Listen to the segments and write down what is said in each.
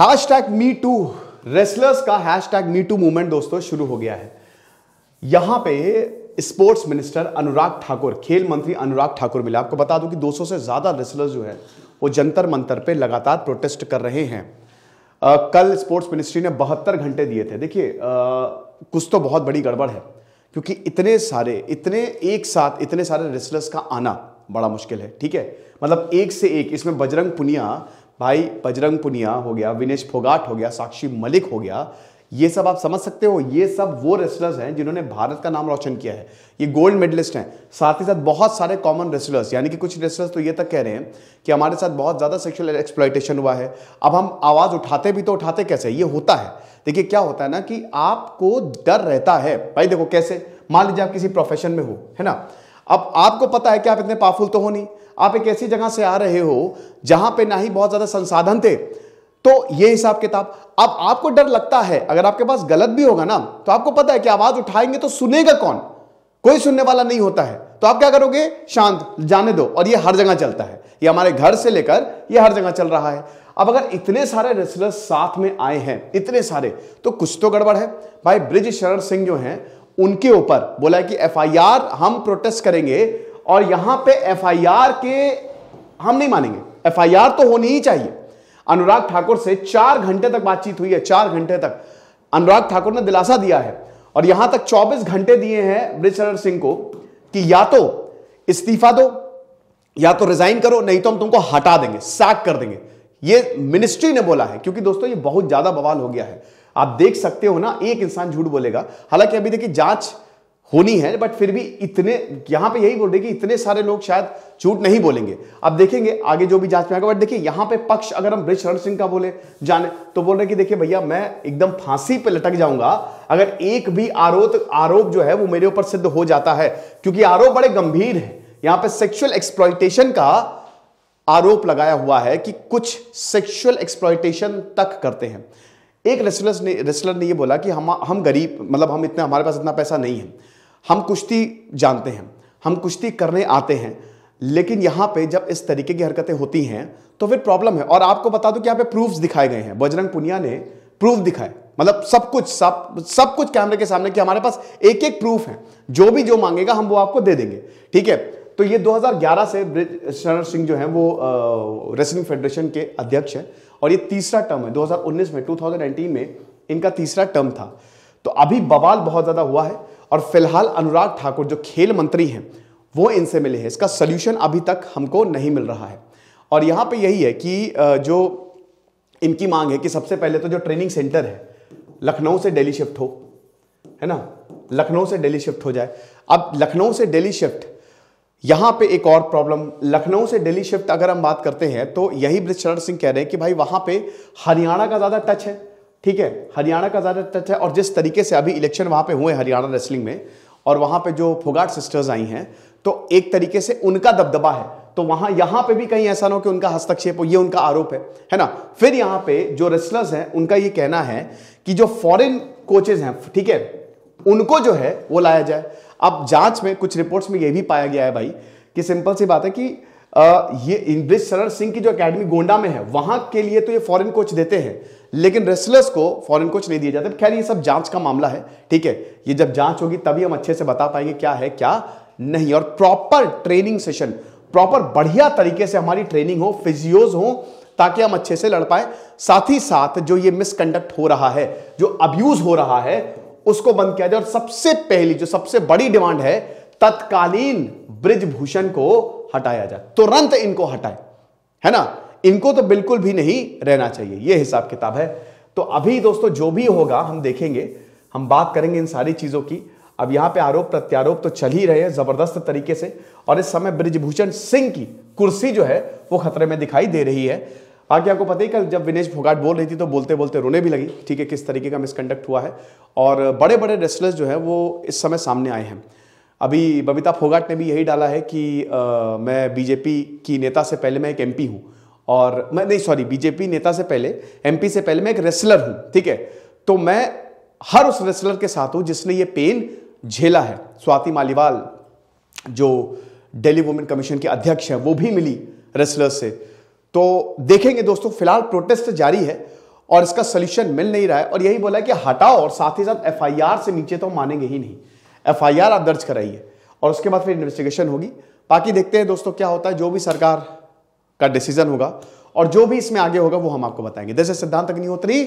hash hashtag me too wrestlers का hashtag me too movement दोस्तों शुरू हो गया है यहां पे स्पोर्ट्स मिनिस्टर अनुराग ठाकुर खेल मंत्री अनुराग ठाकुर मिले आपको बता दूं कि 200 से ज़्यादा रेसलर्स जो है वो जंतर मंतर पे लगातार प्रोटेस्ट कर रहे हैं आ, कल स्पोर्ट्स मिनिस्ट्री ने बहत्तर घंटे दिए थे देखिए कुछ तो बहुत बड़ी गड़बड़ है क्योंकि इतने सारे इतने एक साथ इतने सारे रेसलर्स का आना बड़ा मुश्किल है ठीक है मतलब एक से एक इसमें बजरंग पुनिया भाई बजरंग पुनिया हो गया विनेश फोगाट हो गया साक्षी मलिक हो गया ये सब आप समझ सकते हो ये सब वो रेसलर्स हैं जिन्होंने भारत का नाम रोशन किया है ये गोल्ड मेडलिस्ट हैं साथ ही साथ बहुत सारे कॉमन रेसलर्स यानी कि कुछ रेसलर्स तो ये तक कह रहे हैं कि हमारे साथ बहुत ज़्यादा सेक्शुअल एक्सप्लाइटेशन हुआ है अब हम आवाज़ उठाते भी तो उठाते कैसे ये होता है देखिए क्या होता है ना कि आपको डर रहता है भाई देखो कैसे मान लीजिए आप किसी प्रोफेशन में हो है ना अब आपको पता है कि आप इतने पावरफुल तो हो नहीं आप एक ऐसी जगह से आ रहे हो जहां पे ना ही बहुत ज्यादा संसाधन थे तो ये हिसाब किताब अब आपको डर लगता है अगर आपके पास गलत भी होगा ना तो आपको पता है कि आवाज उठाएंगे तो सुनेगा कौन कोई सुनने वाला नहीं होता है तो आप क्या करोगे शांत जाने दो और ये हर जगह चलता है ये हमारे घर से लेकर ये हर जगह चल रहा है अब अगर इतने सारे रेसलर्स साथ में आए हैं इतने सारे तो कुछ तो गड़बड़ है भाई ब्रिज शरण सिंह जो हैं उनके ऊपर बोला कि एफआईआर हम प्रोटेस्ट करेंगे और यहां पे एफआईआर के हम नहीं मानेंगे एफआईआर तो होनी ही चाहिए अनुराग ठाकुर से चार घंटे तक बातचीत हुई है चार घंटे तक अनुराग ठाकुर ने दिलासा दिया है और यहां तक 24 घंटे दिए हैं ब्रिजचरण सिंह को कि या तो इस्तीफा दो या तो रिजाइन करो नहीं तो हम तुमको हटा देंगे सैक कर देंगे ये मिनिस्ट्री ने बोला है क्योंकि दोस्तों ये बहुत ज्यादा बवाल हो गया है आप देख सकते हो ना एक इंसान झूठ बोलेगा हालांकि अभी देखिए जांच होनी है बट फिर भी इतने यहां पे यही बोल रहे कि इतने सारे लोग शायद झूठ नहीं बोलेंगे अब देखेंगे आगे जो भी जांच में आएगा बट देखिए यहां पे पक्ष अगर हम ब्रिज सिंह का बोले जाने तो बोल रहे कि देखिए भैया मैं एकदम फांसी पे लटक जाऊंगा अगर एक भी आरोप आरोप जो है वो मेरे ऊपर सिद्ध हो जाता है क्योंकि आरोप बड़े गंभीर है यहां पर सेक्शुअल एक्सप्लॉइटेशन का आरोप लगाया हुआ है कि कुछ सेक्शुअल एक्सप्लॉयटेशन तक करते हैं एक रेसलर ने रेसलर ने ये बोला कि हम हम गरीब मतलब हम इतना हमारे पास इतना पैसा नहीं है हम कुश्ती जानते हैं हम कुश्ती करने आते हैं लेकिन यहाँ पे जब इस तरीके की हरकतें होती हैं तो फिर प्रॉब्लम है और आपको बता दूं कि यहाँ पे प्रूफ्स दिखाए गए हैं बजरंग पुनिया ने प्रूफ दिखाए मतलब सब कुछ सब सब कुछ कैमरे के सामने कि हमारे पास एक एक प्रूफ है जो भी जो मांगेगा हम वो आपको दे देंगे ठीक है तो ये 2011 से शरण सिंह जो है वो रेसलिंग फेडरेशन के अध्यक्ष है और ये तीसरा टर्म है 2019 में 2019 में इनका तीसरा टर्म था तो अभी बवाल बहुत ज़्यादा हुआ है और फिलहाल अनुराग ठाकुर जो खेल मंत्री हैं वो इनसे मिले हैं इसका सोल्यूशन अभी तक हमको नहीं मिल रहा है और यहाँ पर यही है कि जो इनकी मांग है कि सबसे पहले तो जो ट्रेनिंग सेंटर है लखनऊ से डेली शिफ्ट हो है ना लखनऊ से डेली शिफ्ट हो जाए अब लखनऊ से डेली शिफ्ट यहां पे एक और प्रॉब्लम लखनऊ से दिल्ली शिफ्ट अगर हम बात करते हैं तो यही ब्रिज सिंह कह रहे हैं कि भाई वहां पे हरियाणा का ज़्यादा टच है ठीक है हरियाणा का ज़्यादा टच है और जिस तरीके से अभी इलेक्शन वहां पे हुए हरियाणा रेसलिंग में और वहां पे जो फुगाट सिस्टर्स आई हैं तो एक तरीके से उनका दबदबा है तो वहां यहां पे भी कहीं ऐसा ना हो कि उनका हस्तक्षेप हो ये उनका आरोप है है ना फिर यहां पे जो रेसलर्स हैं उनका ये कहना है कि जो फॉरेन कोचेज हैं ठीक है उनको जो है वो लाया जाए अब जांच में कुछ रिपोर्ट्स में यह भी पाया गया है भाई कि सिंपल सी बात है कि आ, ये इंद्रेश शरण सिंह की जो एकेडमी गोंडा में है वहां के लिए तो ये फॉरेन कोच देते हैं लेकिन रेसलर्स को फॉरेन कोच नहीं दिए जाते खैर ये सब जांच का मामला है ठीक है ये जब जांच होगी तभी हम अच्छे से बता पाएंगे क्या है क्या नहीं और प्रॉपर ट्रेनिंग सेशन प्रॉपर बढ़िया तरीके से हमारी ट्रेनिंग हो फिजियोज हो ताकि हम अच्छे से लड़ पाए साथ ही साथ जो ये मिसकंडक्ट हो रहा है जो अब्यूज हो रहा है उसको बंद किया जाए और सबसे पहली जो सबसे बड़ी डिमांड है तत्कालीन ब्रिजभूषण को हटाया जाए तुरंत इनको हटाए है ना इनको तो बिल्कुल भी नहीं रहना चाहिए यह हिसाब किताब है तो अभी दोस्तों जो भी होगा हम देखेंगे हम बात करेंगे इन सारी चीजों की अब यहां पे आरोप प्रत्यारोप तो चल ही रहे हैं जबरदस्त तरीके से और इस समय ब्रिजभूषण सिंह की कुर्सी जो है वो खतरे में दिखाई दे रही है बाकी आपको पता ही कल जब विनेश फोगाट बोल रही थी तो बोलते बोलते रोने भी लगी ठीक है किस तरीके का मिसकंडक्ट हुआ है और बड़े बड़े रेस्लर्स जो है वो इस समय सामने आए हैं अभी बबीता फोगाट ने भी यही डाला है कि आ, मैं बीजेपी की नेता से पहले मैं एक एमपी हूं और मैं नहीं सॉरी बीजेपी नेता से पहले एमपी से पहले मैं एक रेस्लर हूं ठीक है तो मैं हर उस रेस्लर के साथ हूं जिसने ये पेन झेला है स्वाति मालीवाल जो डेली वुमेन कमीशन के अध्यक्ष है वो भी मिली रेस्लर्स से तो देखेंगे दोस्तों फिलहाल प्रोटेस्ट जारी है और इसका सोल्यूशन मिल नहीं रहा है और यही बोला कि हटाओ और साथ ही साथ एफ से नीचे तो मानेंगे ही नहीं एफ आप दर्ज कराइए और उसके बाद फिर इन्वेस्टिगेशन होगी बाकी देखते हैं दोस्तों क्या होता है जो भी सरकार का डिसीजन होगा और जो भी इसमें आगे होगा वो हम आपको बताएंगे जैसे सिद्धांत अग्निहोत्री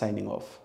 साइनिंग ऑफ